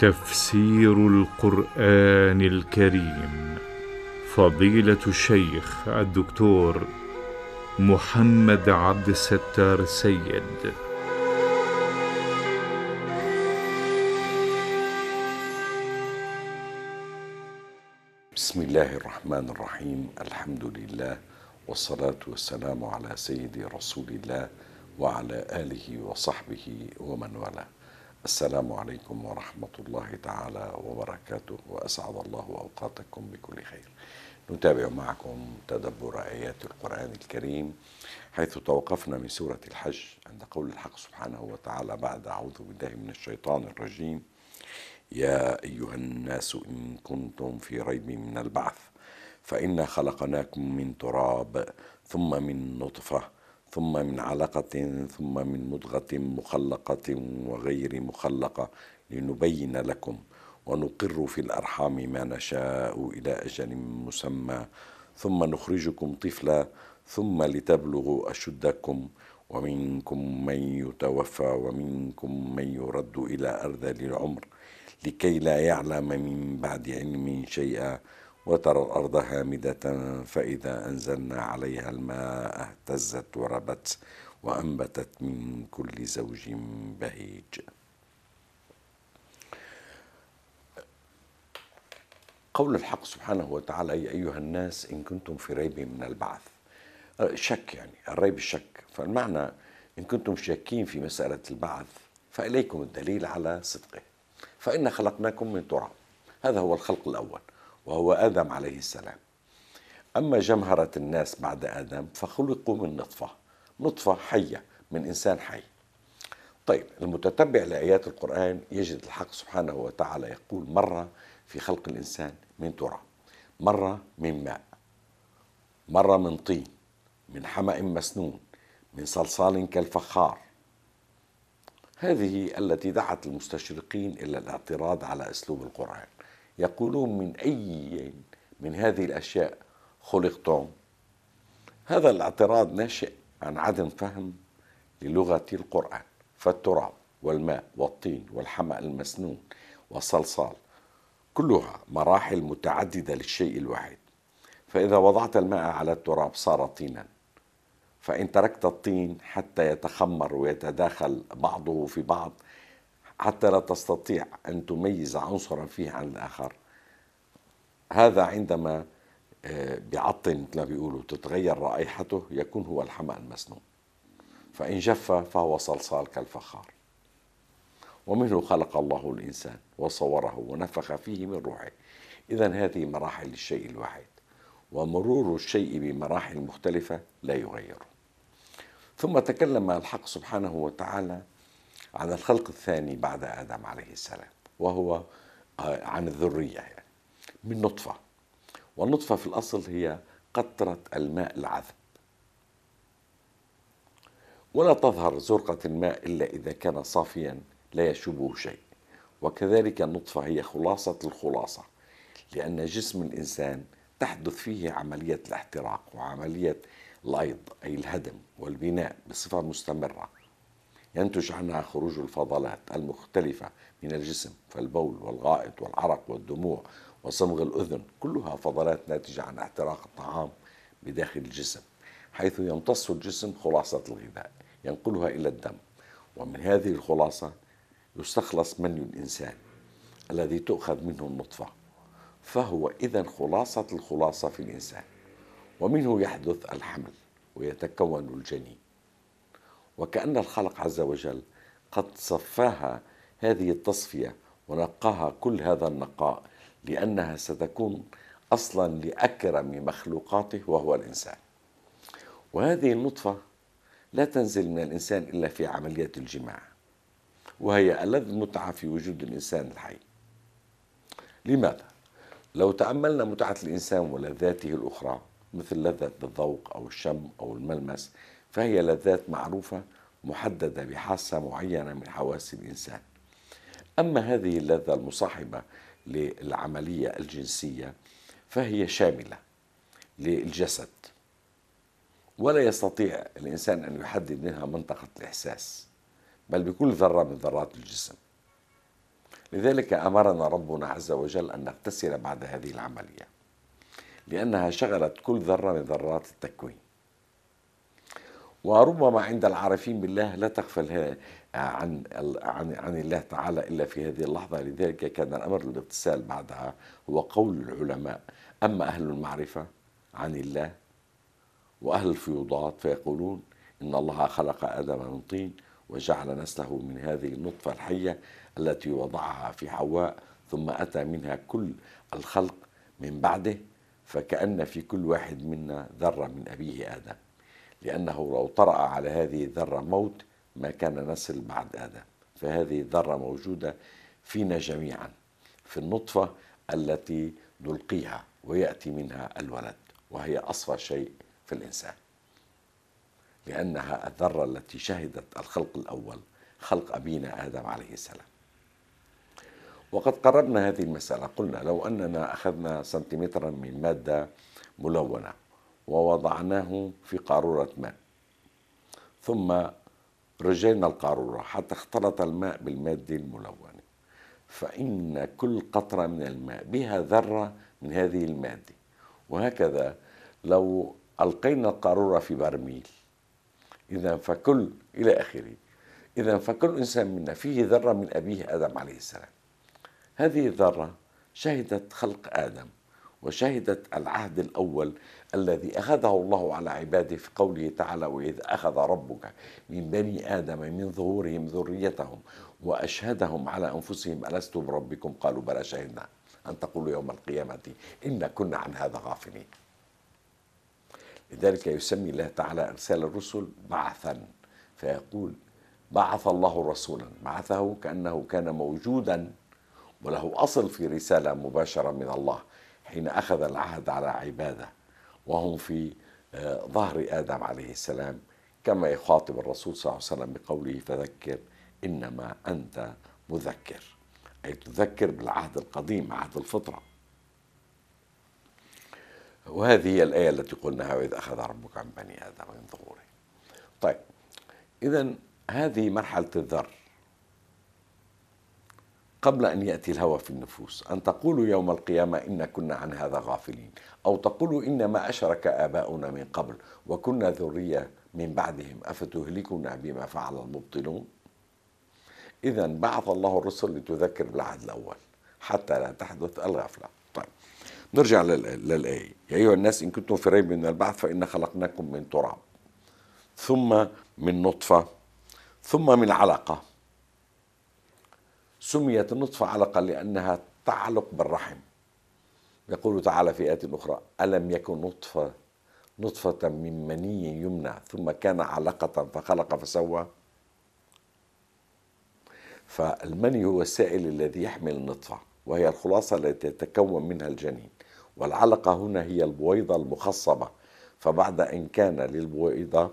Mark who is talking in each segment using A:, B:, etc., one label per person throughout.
A: تفسير القرآن الكريم فضيلة الشيخ الدكتور محمد عبد الستار السيد بسم الله الرحمن الرحيم الحمد لله والصلاة والسلام على سيد رسول الله وعلى آله وصحبه ومن والاه السلام عليكم ورحمة الله تعالى وبركاته وأسعد الله أوقاتكم بكل خير نتابع معكم تدبر آيات القرآن الكريم حيث توقفنا من سورة الحج عند قول الحق سبحانه وتعالى بعد أعوذ بالله من الشيطان الرجيم يا أيها الناس إن كنتم في ريب من البعث فإنا خلقناكم من تراب ثم من نطفة ثم من علقة ثم من مضغة مخلقة وغير مخلقة لنبين لكم ونقر في الأرحام ما نشاء إلى أجل مسمى ثم نخرجكم طفلا ثم لتبلغوا أشدكم ومنكم من يتوفى ومنكم من يرد إلى أرذل العمر لكي لا يعلم من بعد علم شيئا وترى الأرض هامدة فإذا أنزلنا عليها الماء اهتزت وربت وأنبتت من كل زوج بهيج قول الحق سبحانه وتعالى يا أيها الناس إن كنتم في ريب من البعث شك يعني الريب الشك فالمعنى إن كنتم شاكين في مسألة البعث فإليكم الدليل على صدقه فإن خلقناكم من تراب هذا هو الخلق الأول وهو آدم عليه السلام أما جمهرة الناس بعد آدم فخلقوا من نطفة نطفة حية من إنسان حي طيب المتتبع لآيات القرآن يجد الحق سبحانه وتعالى يقول مرة في خلق الإنسان من تراب مرة من ماء مرة من طين من حمأ مسنون من صلصال كالفخار هذه التي دعت المستشرقين إلى الاعتراض على أسلوب القرآن يقولون من أي من هذه الأشياء خلقتم هذا الاعتراض ناشئ عن عدم فهم للغة القرآن فالتراب والماء والطين والحمأ المسنون والصلصال كلها مراحل متعددة للشيء الواحد فإذا وضعت الماء على التراب صار طينا فإن تركت الطين حتى يتخمر ويتداخل بعضه في بعض حتى لا تستطيع أن تميز عنصرا فيه عن الآخر هذا عندما آه، بيعطن مثل ما بيقولوا تتغير رائحته يكون هو الحماء المسنون فإن جف فهو صلصال كالفخار ومنه خلق الله الإنسان وصوره ونفخ فيه من روحه إذا هذه مراحل الشيء الواحد ومرور الشيء بمراحل مختلفة لا يغيره ثم تكلم الحق سبحانه وتعالى على الخلق الثاني بعد آدم عليه السلام وهو آه، عن الذرية يعني من نطفة والنطفة في الأصل هي قطرة الماء العذب ولا تظهر زرقة الماء إلا إذا كان صافيا لا يشوبه شيء وكذلك النطفة هي خلاصة الخلاصة لأن جسم الإنسان تحدث فيه عملية الاحتراق وعملية الأيض أي الهدم والبناء بصفة مستمرة ينتج عنها خروج الفضلات المختلفة من الجسم فالبول والغائط والعرق والدموع وصمغ الأذن كلها فضلات ناتجة عن احتراق الطعام بداخل الجسم حيث يمتص الجسم خلاصة الغذاء ينقلها إلى الدم ومن هذه الخلاصة يستخلص مني الإنسان الذي تؤخذ منه النطفة فهو إذا خلاصة الخلاصة في الإنسان ومنه يحدث الحمل ويتكون الجنين وكأن الخلق عز وجل قد صفاها هذه التصفية ونقاها كل هذا النقاء لأنها ستكون أصلا لأكرم مخلوقاته وهو الإنسان وهذه النطفة لا تنزل من الإنسان إلا في عملية الجماع وهي ألذ متعة في وجود الإنسان الحي لماذا؟ لو تأملنا متعة الإنسان ولذاته الأخرى مثل لذة الذوق أو الشم أو الملمس فهي لذات معروفة محددة بحاسة معينة من حواس الإنسان أما هذه اللذة المصاحبة للعملية الجنسية فهي شاملة للجسد ولا يستطيع الإنسان أن يحدد منها منطقة الإحساس بل بكل ذرة من ذرات الجسم لذلك أمرنا ربنا عز وجل أن نغتسل بعد هذه العملية لأنها شغلت كل ذرة من ذرات التكوين وربما عند العارفين بالله لا تغفل عن عن عن الله تعالى الا في هذه اللحظه لذلك كان الامر للاتصال بعدها هو قول العلماء اما اهل المعرفه عن الله واهل الفيوضات فيقولون ان الله خلق ادم من طين وجعل نسله من هذه النطفه الحيه التي وضعها في حواء ثم اتى منها كل الخلق من بعده فكان في كل واحد منا ذره من ابيه ادم لأنه لو طرأ على هذه الذرة موت ما كان نسل بعد آدم فهذه الذرة موجودة فينا جميعا في النطفة التي نلقيها ويأتي منها الولد وهي أصفى شيء في الإنسان لأنها الذرة التي شهدت الخلق الأول خلق أبينا آدم عليه السلام وقد قربنا هذه المسألة قلنا لو أننا أخذنا سنتيمترا من مادة ملونة ووضعناه في قارورة ماء ثم رجينا القارورة حتى اختلط الماء بالمادة الملونة فإن كل قطرة من الماء بها ذرة من هذه المادة وهكذا لو ألقينا القارورة في برميل إذا فكل إلى آخره إذا فكل إنسان منا فيه ذرة من أبيه آدم عليه السلام هذه الذرة شهدت خلق آدم وشهدت العهد الأول الذي أخذه الله على عباده في قوله تعالى وإذ أخذ ربك من بني آدم من ظهورهم ذريتهم وأشهدهم على أنفسهم ألست بربكم قالوا بلى شهدنا أن تقولوا يوم القيامة إنا كنا عن هذا غافلين لذلك يسمي الله تعالى إرسال الرسل بعثا فيقول بعث الله رسولا بعثه كأنه كان موجودا وله أصل في رسالة مباشرة من الله حين أخذ العهد على عباده وهم في آه، ظهر آدم عليه السلام كما يخاطب الرسول صلى الله عليه وسلم بقوله فذكر إنما أنت مذكر أي تذكر بالعهد القديم عهد الفطرة وهذه هي الآية التي قلناها وإذ أخذ ربك عن بني آدم من ظهوره طيب إذا هذه مرحلة الذر قبل أن يأتي الهوى في النفوس أن تقولوا يوم القيامة إن كنا عن هذا غافلين أو تقولوا إنما أشرك آباؤنا من قبل وكنا ذرية من بعدهم أفتهلكنا بما فعل المبطلون إذا بعث الله الرسل لتذكر بالعهد الأول حتى لا تحدث الغفلة طيب نرجع للآية يا أيها الناس إن كنتم في ريب من البعث فإنا خلقناكم من تراب ثم من نطفة ثم من علقة سميت النطفة علقة لأنها تعلق بالرحم يقول تعالى في آية أخرى ألم يكن نطفة نطفة من مني يمنى ثم كان علقة فخلق فسوى فالمني هو السائل الذي يحمل النطفة وهي الخلاصة التي تتكون منها الجنين والعلقة هنا هي البويضة المخصبة فبعد أن كان للبويضة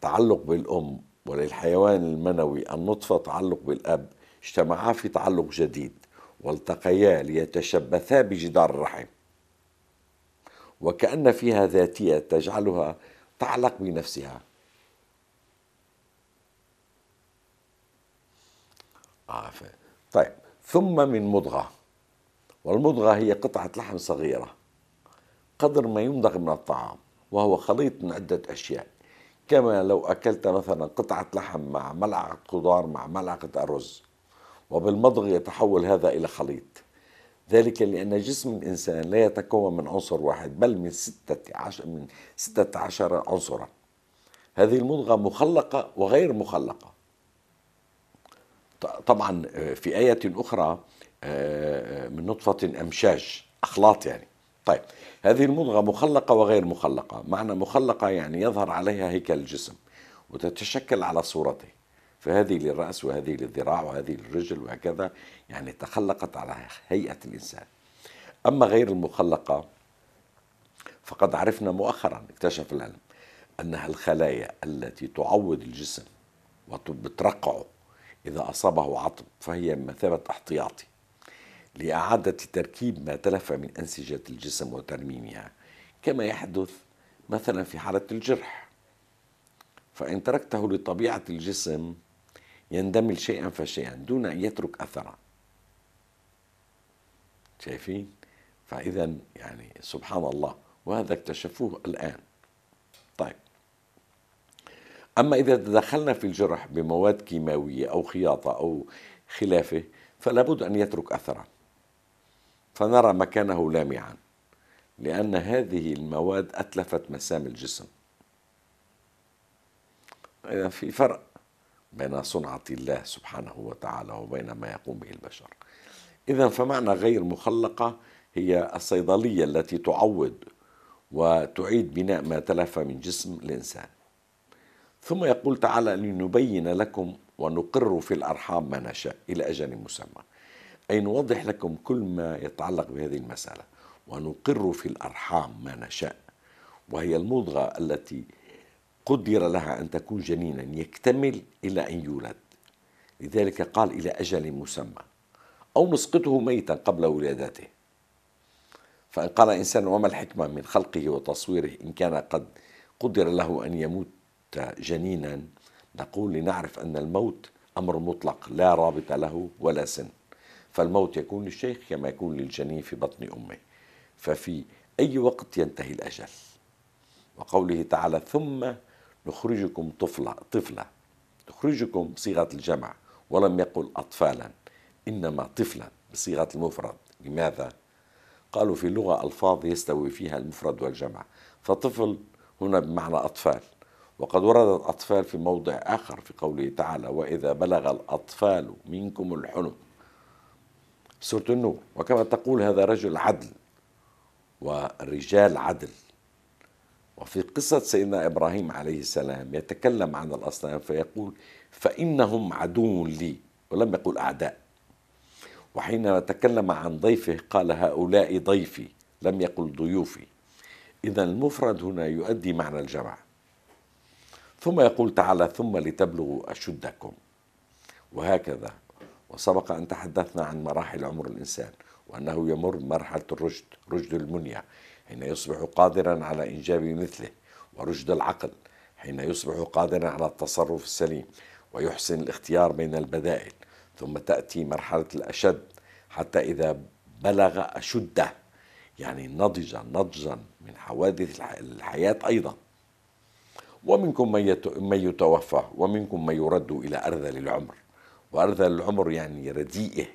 A: تعلق بالأم وللحيوان المنوي النطفة تعلق بالأب اجتمعا في تعلق جديد والتقيا ليتشبثا بجدار الرحم وكأن فيها ذاتية تجعلها تعلق بنفسها عافية. طيب ثم من مضغة والمضغة هي قطعة لحم صغيرة قدر ما يمضغ من الطعام وهو خليط من عدة أشياء كما لو أكلت مثلا قطعة لحم مع ملعقة خضار مع ملعقة أرز وبالمضغ يتحول هذا إلى خليط ذلك لأن جسم الإنسان لا يتكون من عنصر واحد بل من ستة عشر, من ستة عشر عنصرا هذه المضغة مخلقة وغير مخلقة طبعا آه، في آية أخرى آه، آه، من نطفة أمشاج أخلاط يعني طيب هذه المضغة مخلقة وغير مخلقة معنى مخلقة يعني يظهر عليها هيكل الجسم وتتشكل على صورته فهذه للرأس وهذه للذراع وهذه للرجل وهكذا يعني تخلقت على هيئة الإنسان أما غير المخلقة فقد عرفنا مؤخرا اكتشف العلم أنها الخلايا التي تعوض الجسم وبترقعه إذا أصابه عطب فهي بمثابة احتياطي لإعادة تركيب ما تلف من أنسجة الجسم وترميمها كما يحدث مثلا في حالة الجرح فإن تركته لطبيعة الجسم يندمل شيئا فشيئا دون أن يترك أثرا شايفين فإذا يعني سبحان الله وهذا اكتشفوه الآن طيب أما إذا تدخلنا في الجرح بمواد كيماوية أو خياطة أو خلافه فلا بد أن يترك أثرا فنرى مكانه لامعا لأن هذه المواد أتلفت مسام الجسم إذا في فرق بين صنعة الله سبحانه وتعالى وبين ما يقوم به البشر إذا فمعنى غير مخلقة هي الصيدلية التي تعوض وتعيد بناء ما تلف من جسم الإنسان ثم يقول تعالى لنبين لكم ونقر في الأرحام ما نشاء إلى أجل مسمى أي نوضح لكم كل ما يتعلق بهذه المسألة ونقر في الأرحام ما نشاء وهي المضغة التي قدر لها أن تكون جنينا يكتمل إلى أن يولد لذلك قال إلى أجل مسمى أو نسقطه ميتا قبل ولادته فإن قال إنسان وما الحكمة من خلقه وتصويره إن كان قد قدر له أن يموت جنينا نقول لنعرف أن الموت أمر مطلق لا رابط له ولا سن فالموت يكون للشيخ كما يكون للجنين في بطن أمه ففي أي وقت ينتهي الأجل وقوله تعالى ثم نخرجكم طفلة طفلة نخرجكم بصيغة الجمع ولم يقل أطفالا إنما طفلا بصيغة المفرد لماذا؟ قالوا في اللغة ألفاظ يستوي فيها المفرد والجمع فطفل هنا بمعنى أطفال وقد وردت أطفال في موضع آخر في قوله تعالى وإذا بلغ الأطفال منكم الحلم سورة النور وكما تقول هذا رجل عدل والرجال عدل وفي قصة سيدنا إبراهيم عليه السلام يتكلم عن الأصنام فيقول فإنهم عدو لي ولم يقل أعداء وحينما تكلم عن ضيفه قال هؤلاء ضيفي لم يقل ضيوفي إذا المفرد هنا يؤدي معنى الجمع ثم يقول تعالى ثم لتبلغوا أشدكم وهكذا وسبق أن تحدثنا عن مراحل عمر الإنسان وأنه يمر مرحلة الرشد رشد المنية حين يصبح قادرا على إنجاب مثله ورشد العقل حين يصبح قادرا على التصرف السليم ويحسن الاختيار بين البدائل ثم تأتي مرحلة الأشد حتى إذا بلغ أشده يعني نضج نضجا من حوادث الحياة أيضا ومنكم من يتوفى ومنكم من يرد إلى أرذل العمر وأرذل العمر يعني رديئه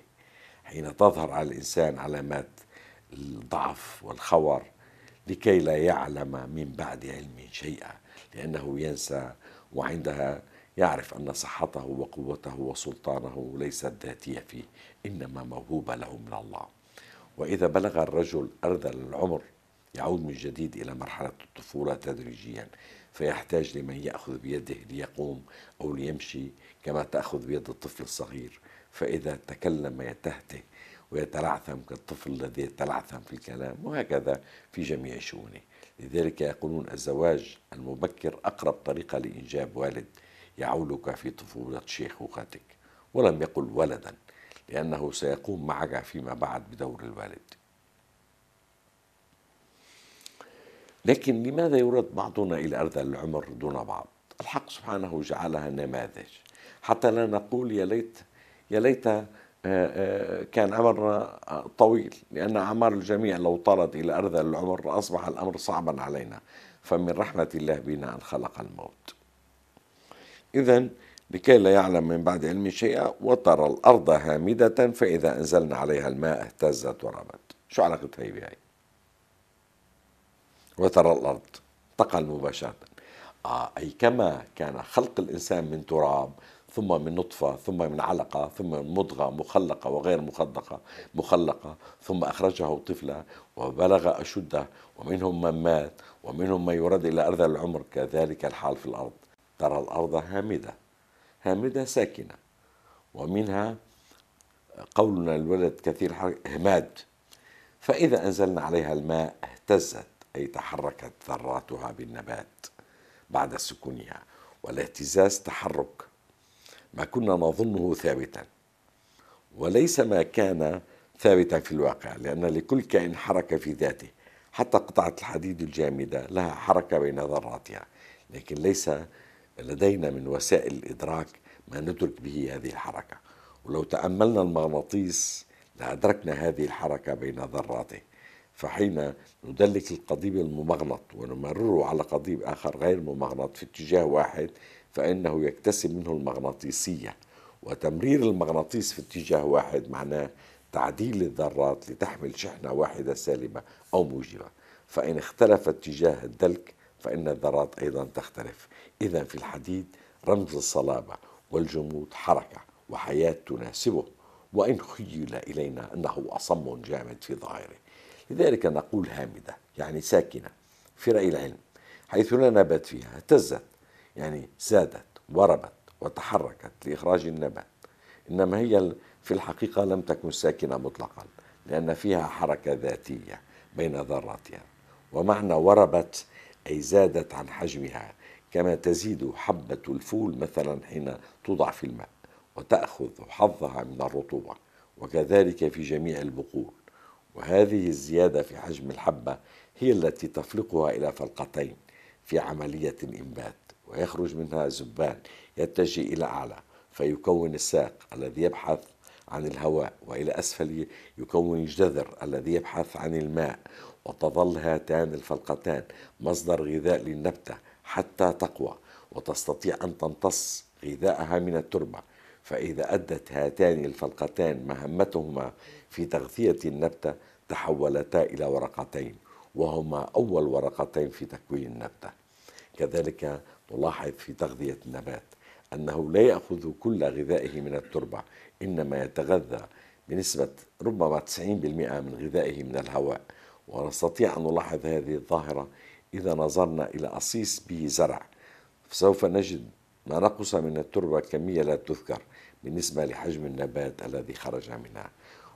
A: حين تظهر على الإنسان علامات الضعف والخور لكي لا يعلم من بعد علم شيئا لأنه ينسى وعندها يعرف أن صحته وقوته وسلطانه ليست ذاتية فيه إنما موهوبة له من الله وإذا بلغ الرجل أرذل العمر يعود من جديد إلى مرحلة الطفولة تدريجيا فيحتاج لمن يأخذ بيده ليقوم أو ليمشي كما تأخذ بيد الطفل الصغير فإذا تكلم يتهته ويتلعثم كالطفل الذي يتلعثم في الكلام وهكذا في جميع شؤونه لذلك يقولون الزواج المبكر أقرب طريقة لإنجاب والد يعولك في طفولة شيخوختك ولم يقل ولدا لأنه سيقوم معك فيما بعد بدور الوالد لكن لماذا يرد بعضنا إلى أرذل العمر دون بعض الحق سبحانه جعلها نماذج حتى لا نقول يا ليت يا ليت آه، آه، كان عمرنا طويل لأن أعمار الجميع لو طالت إلى أرذل العمر أصبح الأمر صعبا علينا فمن رحمة الله بنا أن خلق الموت إذا لكي لا يعلم من بعد علم شيئا وترى الأرض هامدة فإذا أنزلنا عليها الماء اهتزت وربت شو علاقة هي بهي وترى الأرض تقل مباشرة آه أي كما كان خلق الإنسان من تراب ثم من نطفة ثم من علقة ثم من مضغة مخلقة وغير مخلقة مخلقة ثم أخرجه طفلا وبلغ أشده ومنهم من مات ومنهم من يرد إلى أرض العمر كذلك الحال في الأرض ترى الأرض هامدة هامدة ساكنة ومنها قولنا الولد كثير هماد فإذا أنزلنا عليها الماء اهتزت أي تحركت ذراتها بالنبات بعد سكونها والاهتزاز تحرك ما كنا نظنه ثابتا وليس ما كان ثابتا في الواقع لأن لكل كائن حركة في ذاته حتى قطعة الحديد الجامدة لها حركة بين ذراتها لكن ليس لدينا من وسائل الإدراك ما ندرك به هذه الحركة ولو تأملنا المغناطيس لأدركنا هذه الحركة بين ذراته فحين ندلك القضيب الممغنط ونمرره على قضيب آخر غير ممغنط في اتجاه واحد فإنه يكتسب منه المغناطيسية وتمرير المغناطيس في اتجاه واحد معناه تعديل الذرات لتحمل شحنة واحدة سالبة أو موجبة فإن اختلف اتجاه الدلك فإن الذرات أيضا تختلف إذا في الحديد رمز الصلابة والجمود حركة وحياة تناسبه وإن خيل إلينا أنه أصم جامد في ظاهره لذلك نقول هامدة يعني ساكنة في رأي العلم حيث لا نبات فيها اهتزت يعني سادت وربت وتحركت لإخراج النبات إنما هي في الحقيقة لم تكن ساكنة مطلقا لأن فيها حركة ذاتية بين ذراتها ومعنى وربت أي زادت عن حجمها كما تزيد حبة الفول مثلا حين توضع في الماء وتأخذ حظها من الرطوبة وكذلك في جميع البقول وهذه الزيادة في حجم الحبة هي التي تفلقها إلى فلقتين في عملية الإنبات ويخرج منها زبان يتجه إلى أعلى فيكون الساق الذي يبحث عن الهواء وإلى أسفل يكون الجذر الذي يبحث عن الماء وتظل هاتان الفلقتان مصدر غذاء للنبتة حتى تقوى وتستطيع أن تمتص غذاءها من التربة فإذا أدت هاتان الفلقتان مهمتهما في تغذية النبتة تحولتا إلى ورقتين وهما أول ورقتين في تكوين النبتة كذلك نلاحظ في تغذية النبات أنه لا يأخذ كل غذائه من التربة إنما يتغذى بنسبة ربما 90% من غذائه من الهواء ونستطيع أن نلاحظ هذه الظاهرة إذا نظرنا إلى أصيص به زرع سوف نجد ما نقص من التربة كمية لا تذكر بالنسبة لحجم النبات الذي خرج منها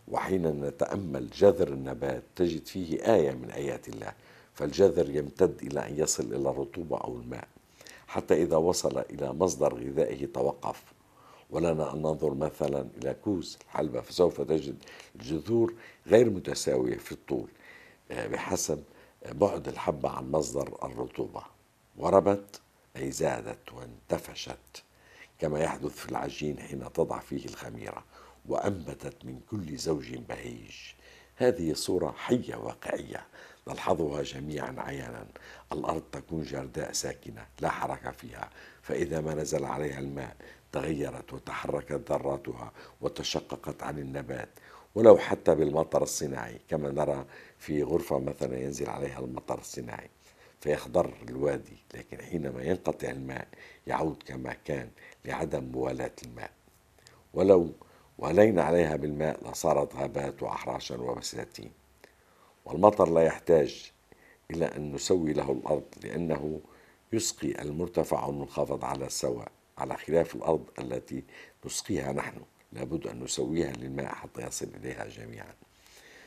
A: وحين نتأمل جذر النبات تجد فيه آية من آيات الله فالجذر يمتد إلى أن يصل إلى الرطوبة أو الماء حتى إذا وصل إلى مصدر غذائه توقف ولنا أن ننظر مثلا إلى كوز الحلبة فسوف تجد الجذور غير متساوية في الطول آه، بحسب بعد الحبة عن مصدر الرطوبة وربت أي زادت وانتفشت كما يحدث في العجين حين تضع فيه الخميرة وأنبتت من كل زوج بهيج هذه صورة حية واقعية نلحظها جميعا عيانا الأرض تكون جرداء ساكنة لا حركة فيها فإذا ما نزل عليها الماء تغيرت وتحركت ذراتها وتشققت عن النبات ولو حتى بالمطر الصناعي كما نرى في غرفة مثلا ينزل عليها المطر الصناعي فيخضر الوادي لكن حينما ينقطع الماء يعود كما كان لعدم موالاة الماء ولو ولينا عليها بالماء لصارت غابات وأحراشا وبساتين والمطر لا يحتاج إلى أن نسوي له الأرض لأنه يسقي المرتفع والمنخفض على سواء على خلاف الأرض التي نسقيها نحن لابد أن نسويها للماء حتى يصل إليها جميعا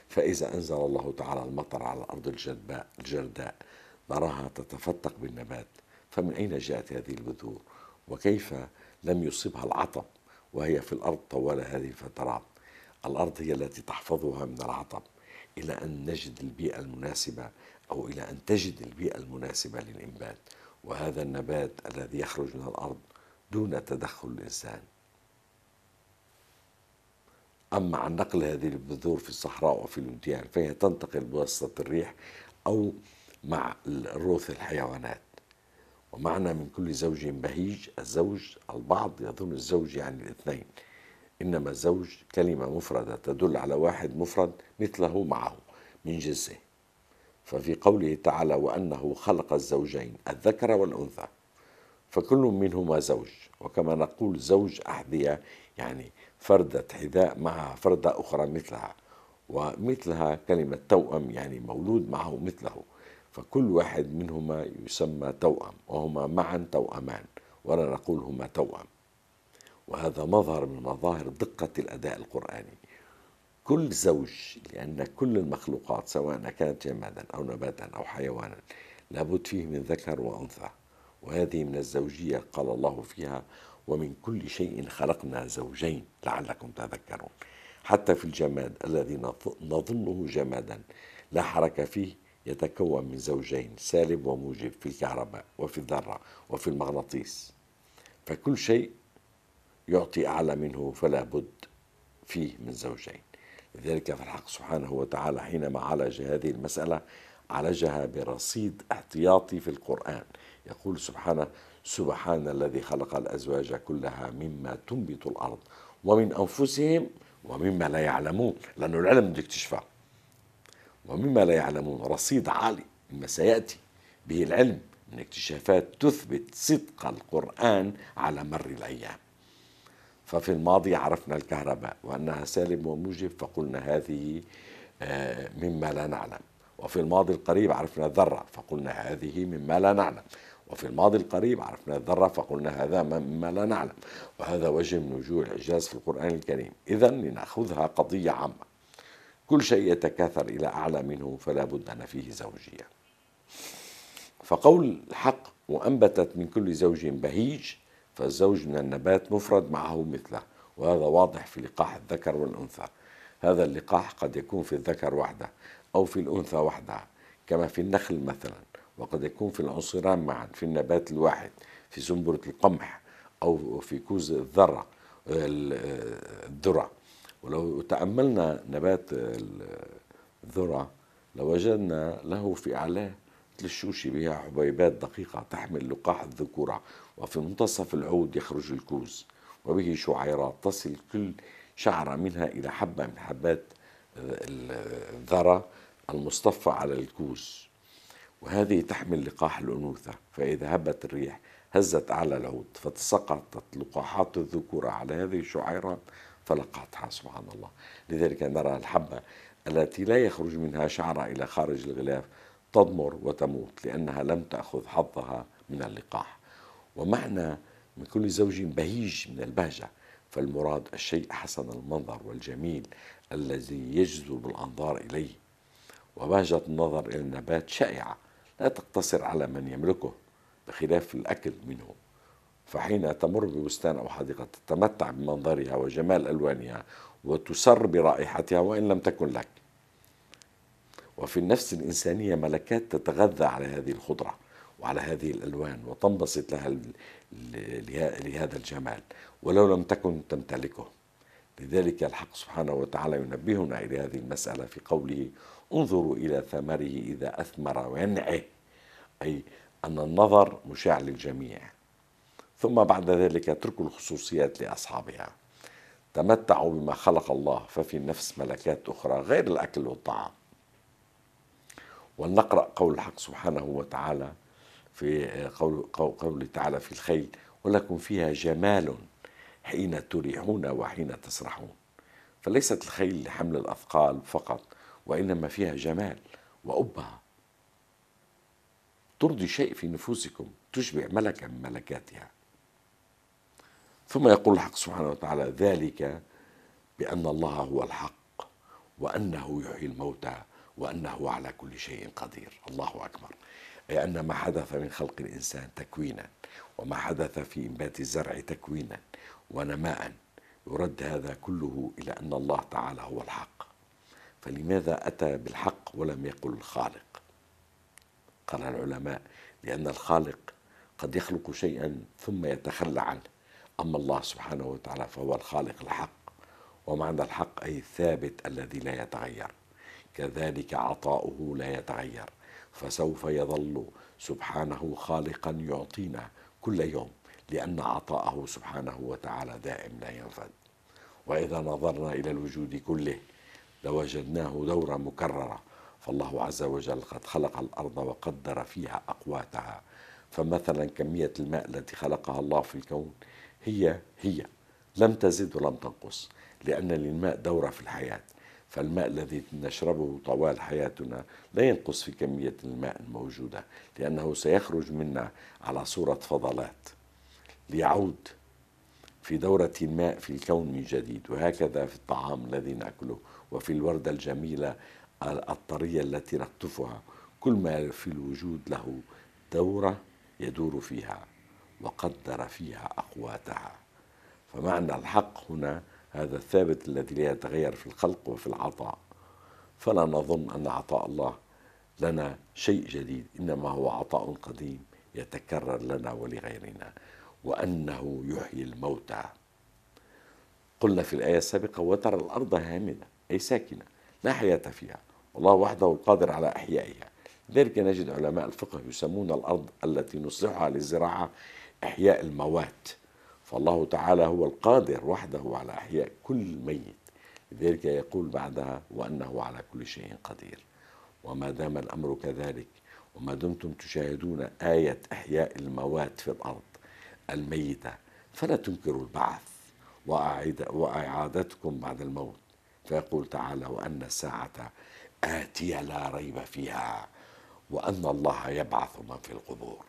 A: فإذا أنزل الله تعالى المطر على الأرض الجدباء الجرداء نراها تتفتق بالنبات فمن أين جاءت هذه البذور وكيف لم يصبها العطب وهي في الأرض طوال هذه الفترات الأرض هي التي تحفظها من العطب إلى أن نجد البيئة المناسبة أو إلى أن تجد البيئة المناسبة للإنبات وهذا النبات الذي يخرج من الأرض دون تدخل الإنسان أما عن نقل هذه البذور في الصحراء وفي الوديان فهي تنتقل بواسطة الريح أو مع روث الحيوانات ومعنى من كل زوج بهيج الزوج البعض يظن الزوج يعني الاثنين إنما زوج كلمة مفردة تدل على واحد مفرد مثله معه من جنسه ففي قوله تعالى وأنه خلق الزوجين الذكر والأنثى فكل منهما زوج وكما نقول زوج أحذية يعني فردة حذاء معها فردة أخرى مثلها ومثلها كلمة توأم يعني مولود معه مثله فكل واحد منهما يسمى توأم وهما معا توأمان ولا نقول هما توأم وهذا مظهر من مظاهر دقة الأداء القرآني كل زوج لأن كل المخلوقات سواء كانت جمادا أو نباتا أو حيوانا لابد فيه من ذكر وأنثى وهذه من الزوجية قال الله فيها ومن كل شيء خلقنا زوجين لعلكم تذكرون حتى في الجماد الذي نظنه جمادا لا حركة فيه يتكون من زوجين سالب وموجب في الكهرباء وفي الذرة وفي المغناطيس فكل شيء يعطي أعلى منه فلا بد فيه من زوجين لذلك في الحق سبحانه وتعالى حينما عالج هذه المسألة عالجها برصيد احتياطي في القرآن يقول سبحانه سبحان الذي خلق الأزواج كلها مما تنبت الأرض ومن أنفسهم ومما لا يعلمون لأنه العلم بدك تشفى ومما لا يعلمون رصيد عالي مما سيأتي به العلم من اكتشافات تثبت صدق القرآن على مر الأيام ففي الماضي عرفنا الكهرباء وأنها سالب وموجب فقلنا هذه آه، مما لا نعلم وفي الماضي القريب عرفنا الذرة فقلنا هذه مما لا نعلم وفي الماضي القريب عرفنا الذرة فقلنا هذا مما لا نعلم وهذا وجه من وجوه الإعجاز في القرآن الكريم إذا لنأخذها قضية عامة كل شيء يتكاثر إلى أعلى منه فلا بد أن فيه زوجية فقول الحق وأنبتت من كل زوج بهيج فالزوج من النبات مفرد معه مثله وهذا واضح في لقاح الذكر والأنثى هذا اللقاح قد يكون في الذكر وحده أو في الأنثى وحدها كما في النخل مثلا وقد يكون في العنصران معا في النبات الواحد في سنبلة القمح أو في كوز الذرة الذرة ولو تأملنا نبات الذرة لوجدنا له في أعلاه مثل الشوشي بها حبيبات دقيقة تحمل لقاح الذكورة وفي منتصف العود يخرج الكوز وبه شعيرات تصل كل شعرة منها إلى حبة من حبات آه، الذرة المصطفى على الكوز وهذه تحمل لقاح الأنوثة فإذا هبت الريح هزت أعلى العود فتسقطت لقاحات الذكورة على هذه الشعيرات فلقاتها سبحان الله لذلك نرى الحبة التي لا يخرج منها شعرة إلى خارج الغلاف تضمر وتموت لأنها لم تأخذ حظها من اللقاح ومعنى من كل زوج بهيج من البهجة فالمراد الشيء حسن المنظر والجميل الذي يجذب الأنظار إليه وبهجة النظر إلى النبات شائعة لا تقتصر على من يملكه بخلاف الأكل منه فحين تمر ببستان أو حديقة تتمتع بمنظرها وجمال ألوانها وتسر برائحتها وإن لم تكن لك وفي النفس الإنسانية ملكات تتغذى على هذه الخضرة وعلى هذه الألوان وتنبسط لها لهذا الجمال ولو لم تكن تمتلكه لذلك الحق سبحانه وتعالى ينبهنا إلى هذه المسألة في قوله انظروا إلى ثمره إذا أثمر وينعه أي أن النظر مشاع للجميع ثم بعد ذلك اتركوا الخصوصيات لأصحابها تمتعوا بما خلق الله ففي النفس ملكات أخرى غير الأكل والطعام ولنقرأ قول الحق سبحانه وتعالى في آه، قول قوله تعالى في الخيل ولكم فيها جمال حين تريحون وحين تسرحون فليست الخيل لحمل الأثقال فقط وإنما فيها جمال وأبها ترضي شيء في نفوسكم تشبع ملكا من ملكاتها ثم يقول الحق سبحانه وتعالى ذلك بأن الله هو الحق وأنه يحيي الموتى وأنه على كل شيء قدير الله أكبر أي أن ما حدث من خلق الإنسان تكوينا وما حدث في إنبات الزرع تكوينا ونماء يرد هذا كله إلى أن الله تعالى هو الحق فلماذا أتى بالحق ولم يقل الخالق قال العلماء لأن الخالق قد يخلق شيئا ثم يتخلى عنه أما الله سبحانه وتعالى فهو الخالق الحق ومعنى الحق أي الثابت الذي لا يتغير كذلك عطاؤه لا يتغير فسوف يظل سبحانه خالقا يعطينا كل يوم لأن عطاءه سبحانه وتعالى دائم لا ينفد وإذا نظرنا إلى الوجود كله لوجدناه دورة مكررة فالله عز وجل قد خلق الأرض وقدر فيها أقواتها فمثلا كمية الماء التي خلقها الله في الكون هي هي لم تزد ولم تنقص لأن للماء دورة في الحياة فالماء الذي نشربه طوال حياتنا لا ينقص في كمية الماء الموجودة لأنه سيخرج منا على صورة فضلات ليعود في دورة الماء في الكون من جديد وهكذا في الطعام الذي ناكله وفي الوردة الجميلة الطرية التي نقطفها كل ما في الوجود له دورة يدور فيها وقدر فيها أقواتها فمعنى الحق هنا هذا الثابت الذي لا يتغير في الخلق وفي العطاء فلا نظن أن عطاء الله لنا شيء جديد إنما هو عطاء قديم يتكرر لنا ولغيرنا وأنه يحيي الموتى قلنا في الآية السابقة وترى الأرض هامدة أي ساكنة لا حياة فيها والله وحده القادر على إحيائها لذلك نجد علماء الفقه يسمون الأرض التي نصلحها للزراعة إحياء الموات فالله تعالى هو القادر وحده على إحياء كل ميت لذلك يقول بعدها وأنه على كل شيء قدير وما دام الأمر كذلك وما دمتم تشاهدون آية إحياء الموات في الأرض الميتة فلا تنكروا البعث وإعادتكم بعد الموت فيقول تعالى وأن الساعة آتية لا ريب فيها وأن الله يبعث من في القبور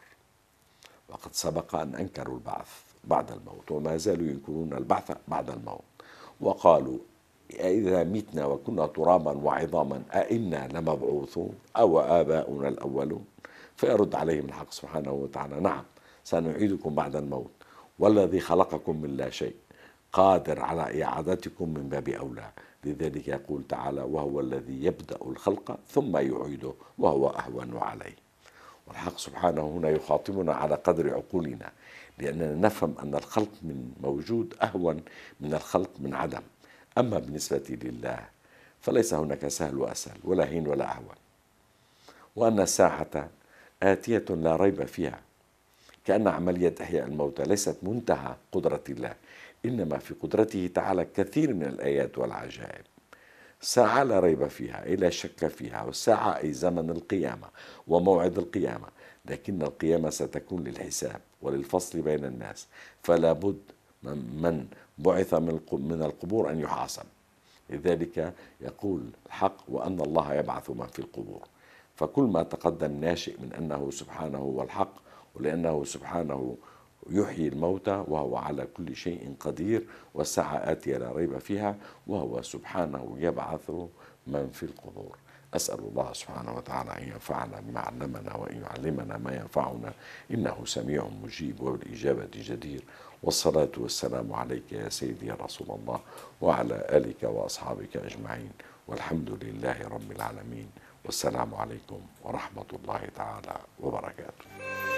A: وقد سبق أن أنكروا البعث بعد الموت وما زالوا ينكرون البعث بعد الموت وقالوا إذا متنا وكنا تراما وعظاما أئنا لمبعوثون أو آباؤنا الأولون فيرد عليهم الحق سبحانه وتعالى نعم سنعيدكم بعد الموت والذي خلقكم من لا شيء قادر على إعادتكم من باب أولى لذلك يقول تعالى وهو الذي يبدأ الخلق ثم يعيده وهو أهون عليه والحق سبحانه هنا يخاطبنا على قدر عقولنا لأننا نفهم أن الخلق من موجود أهون من الخلق من عدم أما بالنسبة لله فليس هناك سهل وأسهل ولا هين ولا أهون وأن الساعة آتية لا ريب فيها كأن عملية إحياء الموتى ليست منتهى قدرة الله إنما في قدرته تعالى كثير من الآيات والعجائب ساعة لا ريب فيها إيه لا شك فيها والساعة أي زمن القيامة وموعد القيامة لكن القيامة ستكون للحساب وللفصل بين الناس فلا بد من بعث من القبور أن يحاسب لذلك يقول الحق وأن الله يبعث من في القبور فكل ما تقدم ناشئ من أنه سبحانه هو الحق ولأنه سبحانه يحيي الموتى وهو على كل شيء قدير والساعة آتية لا ريب فيها وهو سبحانه يبعث من في القبور أسأل الله سبحانه وتعالى أن ينفعنا بما علمنا وأن يعلمنا ما ينفعنا إنه سميع مجيب وبالإجابة جدير والصلاة والسلام عليك يا سيدي يا رسول الله وعلى آلك وأصحابك أجمعين والحمد لله رب العالمين والسلام عليكم ورحمة الله تعالى وبركاته